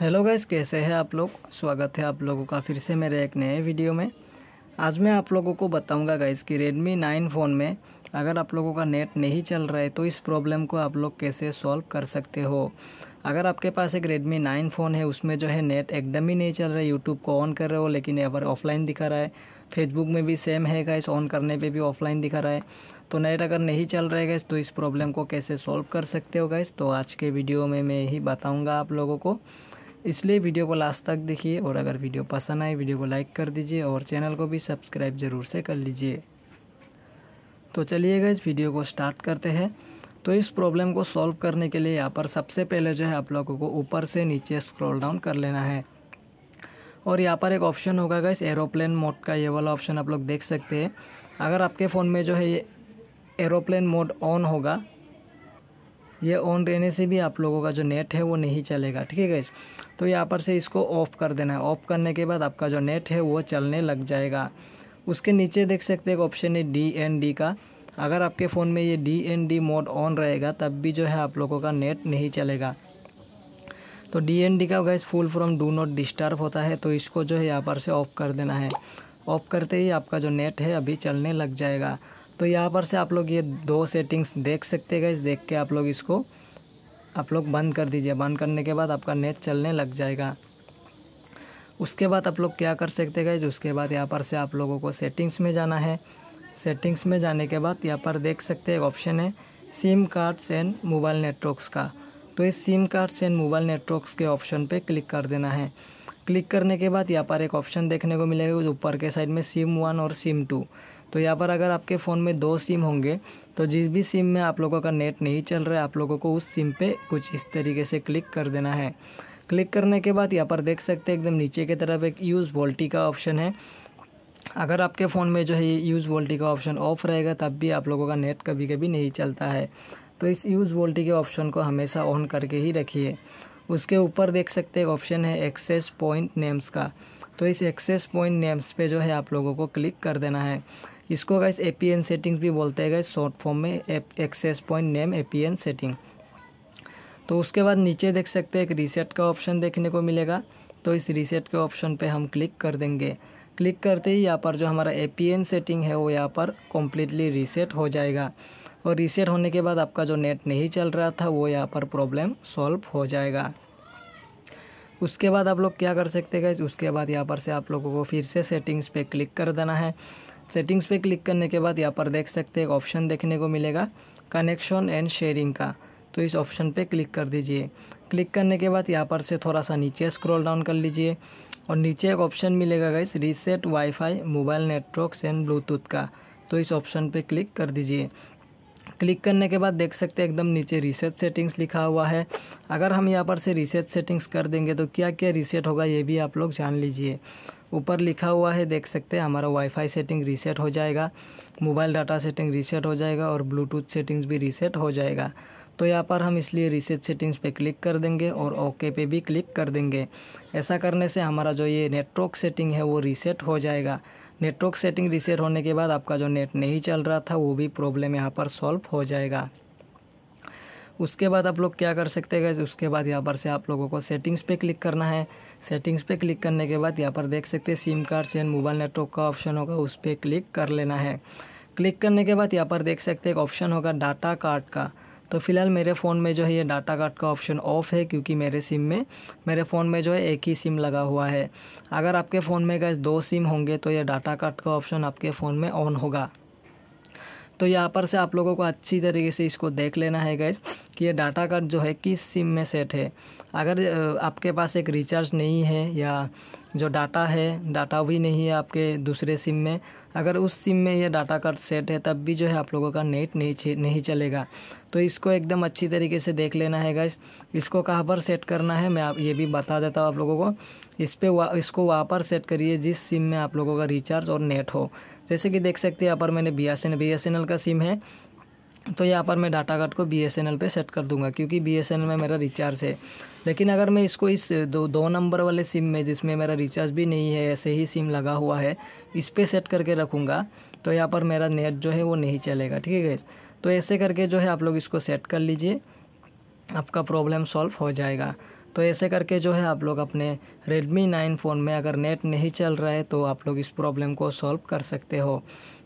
hello guys कैसे हैं आप लोग स्वागत है आप लोगों का फिर से मेरे एक नए वीडियो में आज मैं आप लोगों को बताऊंगा गैस कि Redmi 9 फ़ोन में अगर आप लोगों का नेट नहीं चल रहा है तो इस प्रॉब्लम को आप लोग कैसे सॉल्व कर सकते हो अगर आपके पास एक Redmi 9 फ़ोन है उसमें जो है नेट एकदम ही नहीं चल रहा है यूट्यूब को ऑन कर रहे हो लेकिन पर ऑफलाइन दिखा रहा है फेसबुक में भी सेम है गाइस ऑन करने पर भी ऑफलाइन दिखा रहा है तो नेट अगर नहीं चल रहा है गैस तो इस प्रॉब्लम को कैसे सॉल्व कर सकते हो गाइस तो आज के वीडियो में मैं यही बताऊँगा आप लोगों को इसलिए वीडियो को लास्ट तक देखिए और अगर वीडियो पसंद आए वीडियो को लाइक कर दीजिए और चैनल को भी सब्सक्राइब ज़रूर से कर लीजिए तो चलिएगा इस वीडियो को स्टार्ट करते हैं तो इस प्रॉब्लम को सॉल्व करने के लिए यहाँ पर सबसे पहले जो है आप लोगों को ऊपर से नीचे स्क्रॉल डाउन कर लेना है और यहाँ पर एक ऑप्शन होगा गैस एरोप्लेन मोड का ये वाला ऑप्शन आप लोग देख सकते हैं अगर आपके फ़ोन में जो है ये एरोप्लेन मोड ऑन होगा ये ऑन रहने से भी आप लोगों का जो नेट है वो नहीं चलेगा ठीक है गैस तो यहाँ पर से इसको ऑफ़ कर देना है ऑफ़ करने के बाद आपका जो नेट है वो चलने लग जाएगा उसके नीचे देख सकते हैं एक ऑप्शन है डी एन डी का अगर आपके फ़ोन में ये D N D mode on रहेगा तब भी जो है आप लोगों का नेट नहीं चलेगा तो डी एन डी का गैस full form do not disturb होता है तो इसको जो है यहाँ पर से ऑफ़ कर देना है ऑफ़ करते ही आपका जो नेट है अभी चलने लग जाएगा तो यहाँ पर से आप लोग ये दो सेटिंग्स देख सकते गए देख के आप लोग इसको आप लोग बंद कर दीजिए बंद करने के बाद आपका नेट चलने लग जाएगा उसके बाद आप लोग क्या कर सकते गए उसके बाद यहाँ पर से आप लोगों को सेटिंग्स में जाना है सेटिंग्स में जाने के बाद यहाँ पर देख सकते हैं एक ऑप्शन है SIM cards and mobile networks का तो इस SIM cards and mobile networks के ऑप्शन पे क्लिक कर देना है क्लिक करने के बाद यहाँ पर एक ऑप्शन देखने को मिलेगा ऊपर के साइड में सिम वन और सिम टू तो यहाँ पर अगर आपके फ़ोन में दो सिम होंगे तो जिस भी सिम में आप लोगों का नेट नहीं चल रहा है आप लोगों को उस सिम पे कुछ इस तरीके से क्लिक कर देना है क्लिक करने के बाद यहाँ पर देख सकते हैं एकदम नीचे की तरफ एक यूज़ वोल्टी का ऑप्शन है अगर आपके फ़ोन में जो है ये यूज़ वोल्टी का ऑप्शन ऑफ रहेगा तब भी आप लोगों का नेट कभी कभी नहीं चलता है तो इस यूज़ वोल्टी के ऑप्शन को हमेशा ऑन करके ही रखिए उसके ऊपर देख सकते हैं ऑप्शन है एक्सेस पॉइंट नेम्स का तो इस एक्सेस पॉइंट नेम्स पे जो है आप लोगों को क्लिक कर देना है इसको guys A P N settings भी बोलते हैं गैस शॉर्ट फॉर्म में access point name A P N setting तो उसके बाद नीचे देख सकते हैं एक रीसेट का ऑप्शन देखने को मिलेगा तो इस रीसेट के ऑप्शन पे हम क्लिक कर देंगे क्लिक करते ही यहाँ पर जो हमारा ए पी एन सेटिंग है वो यहाँ पर कम्प्लीटली रीसेट हो जाएगा और रीसेट होने के बाद आपका जो नेट नहीं चल रहा था वो यहाँ पर प्रॉब्लम सॉल्व हो जाएगा उसके बाद आप लोग क्या कर सकते गए उसके बाद यहाँ पर से आप लोगों को फिर से सेटिंग्स पे क्लिक कर देना है सेटिंग्स पे क्लिक करने के बाद यहाँ पर देख सकते हैं एक ऑप्शन देखने को मिलेगा कनेक्शन एंड शेयरिंग का तो इस ऑप्शन पे क्लिक कर दीजिए क्लिक करने के बाद यहाँ पर से थोड़ा सा नीचे स्क्रॉल डाउन कर लीजिए और नीचे एक ऑप्शन मिलेगा guys reset WiFi mobile network and Bluetooth का तो इस ऑप्शन पर क्लिक कर दीजिए क्लिक करने के बाद देख सकते हैं एकदम नीचे रीसेट सेटिंग्स लिखा हुआ है अगर हम यहाँ पर से रीसेट सेटिंग्स कर देंगे तो क्या क्या रीसेट होगा ये भी आप लोग जान लीजिए ऊपर लिखा हुआ है देख सकते हैं हमारा वाईफाई सेटिंग रीसेट हो जाएगा मोबाइल डाटा सेटिंग रीसेट हो जाएगा और ब्लूटूथ सेटिंग्स भी रीसेट हो जाएगा तो यहाँ पर हम इसलिए रीसेट सेटिंग्स पे क्लिक कर देंगे और ओके पे भी क्लिक कर देंगे ऐसा करने से हमारा जो ये नेटवर्क सेटिंग है वो रीसेट हो जाएगा नेटवर्क सेटिंग रीसेट होने के बाद आपका जो नेट नहीं चल रहा था वो भी प्रॉब्लम यहाँ पर सॉल्व हो जाएगा उसके बाद आप लोग क्या कर सकते हैं उसके बाद यहाँ पर से आप लोगों को सेटिंग्स पे क्लिक करना है सेटिंग्स पे क्लिक करने के बाद यहाँ पर देख सकते हैं SIM card chain mobile network का ऑप्शन होगा उस पर क्लिक कर लेना है क्लिक करने के बाद यहाँ पर देख सकते हैं एक ऑप्शन होगा डाटा कार्ड का तो फिलहाल मेरे फ़ोन में जो है ये डाटा कार्ड का ऑप्शन ऑफ है क्योंकि मेरे सिम में मेरे फ़ोन में जो है एक ही सिम लगा हुआ है अगर आपके फ़ोन में गैस दो सिम होंगे तो ये डाटा कार्ड का ऑप्शन आपके फ़ोन में ऑन होगा तो यहाँ पर से आप लोगों को अच्छी तरीके से इसको देख लेना है गैस कि ये डाटा कार्ड जो है किस सिम में सेट है अगर आपके पास एक रिचार्ज नहीं है या जो डाटा है डाटा भी नहीं है आपके दूसरे सिम में अगर उस सिम में ये डाटा कार्ड सेट है तब भी जो है आप लोगों का नेट नहीं नहीं चलेगा तो इसको एकदम अच्छी तरीके से देख लेना है गाइस इसको कहाँ पर सेट करना है मैं आप ये भी बता देता हूँ आप लोगों को इस पर वा, इसको वहाँ पर सेट करिए जिस सिम में आप लोगों का रिचार्ज और नेट हो जैसे कि देख सकते हैं यहाँ पर मैंने बी एस एन एल का सिम है तो यहाँ पर मैं डाटा कार्ड को बी एस एन एल पर सेट कर दूंगा क्योंकि बी एस एन एल में मेरा रिचार्ज है लेकिन अगर मैं इसको इस दो दो नंबर वाले सिम में जिसमें मेरा रिचार्ज भी नहीं है ऐसे ही सिम लगा हुआ है इस पर सेट करके रखूँगा तो यहाँ पर मेरा नेट जो है वो नहीं चलेगा ठीक है तो ऐसे करके जो है आप लोग इसको सेट कर लीजिए आपका प्रॉब्लम सॉल्व हो जाएगा तो ऐसे करके जो है आप लोग अपने Redmi 9 फ़ोन में अगर नेट नहीं चल रहा है तो आप लोग इस प्रॉब्लम को सॉल्व कर सकते हो